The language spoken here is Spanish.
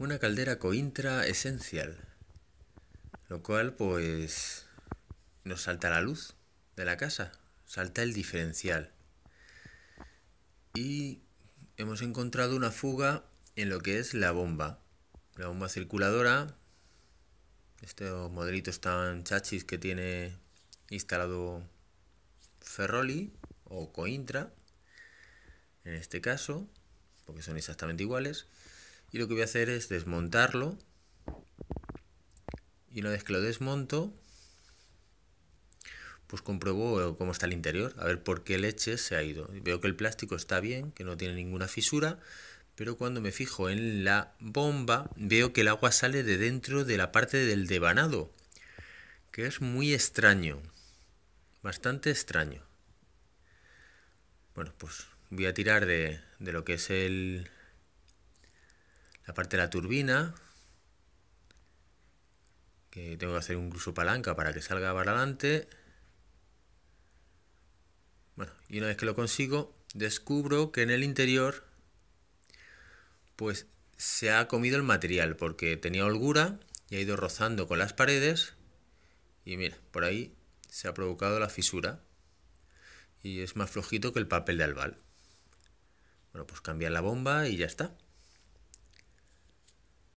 una caldera Cointra esencial lo cual pues nos salta la luz de la casa, salta el diferencial. Y hemos encontrado una fuga en lo que es la bomba, la bomba circuladora, estos modelitos tan chachis que tiene instalado Ferroli o Cointra, en este caso, porque son exactamente iguales. Y lo que voy a hacer es desmontarlo. Y una vez que lo desmonto, pues compruebo cómo está el interior, a ver por qué leche se ha ido. Veo que el plástico está bien, que no tiene ninguna fisura, pero cuando me fijo en la bomba, veo que el agua sale de dentro de la parte del devanado, que es muy extraño, bastante extraño. Bueno, pues voy a tirar de, de lo que es el, Aparte parte de la turbina, que tengo que hacer incluso palanca para que salga para adelante. Bueno, y una vez que lo consigo, descubro que en el interior, pues se ha comido el material, porque tenía holgura y ha ido rozando con las paredes. Y mira, por ahí se ha provocado la fisura y es más flojito que el papel de albal. Bueno, pues cambiar la bomba y ya está.